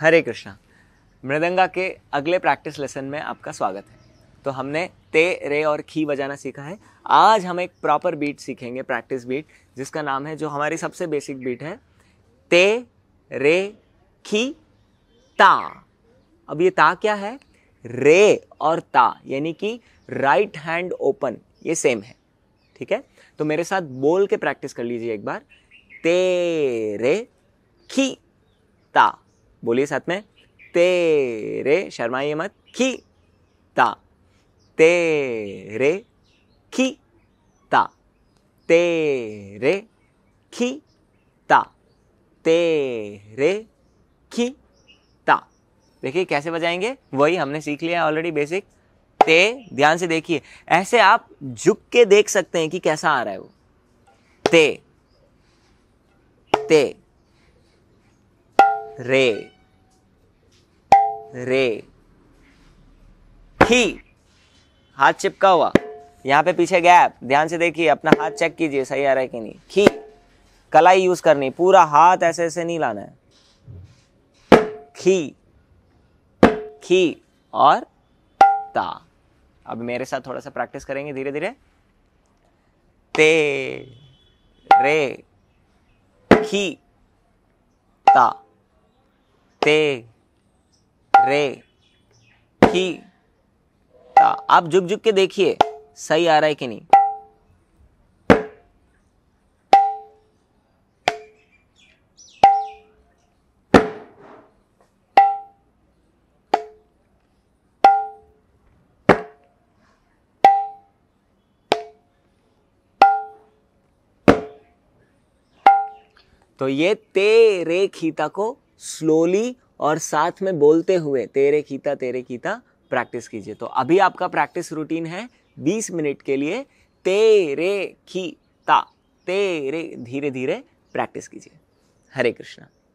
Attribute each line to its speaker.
Speaker 1: हरे कृष्णा मृदंगा के अगले practice lesson में आपका स्वागत है तो हमने ते रे और खी बजाना सीखा है आज हम एक प्रॉपर बीट सीखेंगे प्रैक्टिस बीट जिसका नाम है जो हमारी सबसे बेसिक बीट है ते रे खी ता अब ये ता क्या है रे और ता यानी कि राइट हैंड ओपन ये सेम है ठीक है तो मेरे साथ बोल के प्रैक्टिस कर लीजिए एक बार ते रे खी ता बोलिए साथ में तेरे शर्माइए मत की ता तेरे की ता तेरे की ता तेरे की ता देखिए कैसे बजाएंगे वही हमने सीख लिया ऑलरेडी बेसिक ते ध्यान से देखिए ऐसे आप झुक के देख सकते हैं कि कैसा आ रहा है वो ते ते रे रे ही हाथ चिपका हुआ यहां पे पीछे गैप ध्यान से देखिए अपना हाथ चेक कीजिए सही आ रहा है कि नहीं खी कलाई यूज करनी पूरा हाथ ऐसे ऐसे नहीं लाना है खी खी और ता अब मेरे साथ थोड़ा सा प्रैक्टिस करेंगे धीरे धीरे ते रे खी ता ते रे फी ता आप झुक झुक के देखिए सही आ रहा है कि नहीं तो ये ते रे खीता को स्लोली और साथ में बोलते हुए तेरे कीता तेरे कीता प्रैक्टिस कीजिए तो अभी आपका प्रैक्टिस रूटीन है 20 मिनट के लिए तेरे कीता तेरे धीरे धीरे प्रैक्टिस कीजिए हरे कृष्णा